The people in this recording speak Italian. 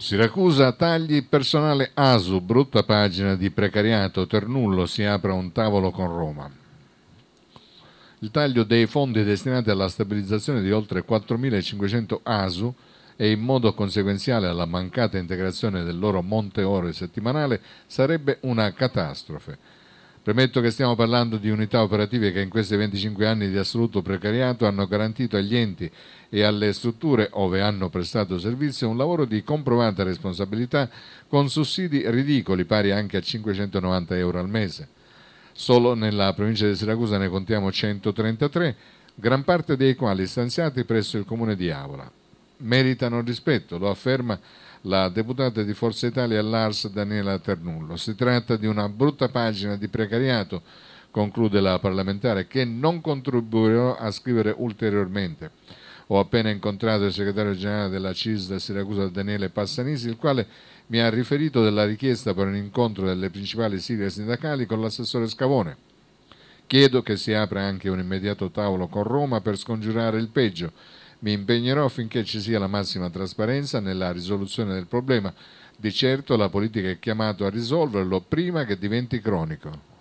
Siracusa, tagli personale ASU, brutta pagina di precariato, Ternullo si apre un tavolo con Roma. Il taglio dei fondi destinati alla stabilizzazione di oltre 4.500 ASU e in modo conseguenziale alla mancata integrazione del loro monte ore settimanale sarebbe una catastrofe. Premetto che stiamo parlando di unità operative che in questi 25 anni di assoluto precariato hanno garantito agli enti e alle strutture ove hanno prestato servizio un lavoro di comprovata responsabilità con sussidi ridicoli pari anche a 590 euro al mese. Solo nella provincia di Siracusa ne contiamo 133, gran parte dei quali stanziati presso il comune di Avola meritano rispetto, lo afferma la deputata di Forza Italia Lars Daniela Ternullo. Si tratta di una brutta pagina di precariato, conclude la parlamentare, che non contribuirò a scrivere ulteriormente. Ho appena incontrato il segretario generale della CISL Siracusa Daniele Passanisi, il quale mi ha riferito della richiesta per un incontro delle principali sigle sindacali con l'assessore Scavone. Chiedo che si apra anche un immediato tavolo con Roma per scongiurare il peggio mi impegnerò affinché ci sia la massima trasparenza nella risoluzione del problema. Di certo la politica è chiamata a risolverlo prima che diventi cronico.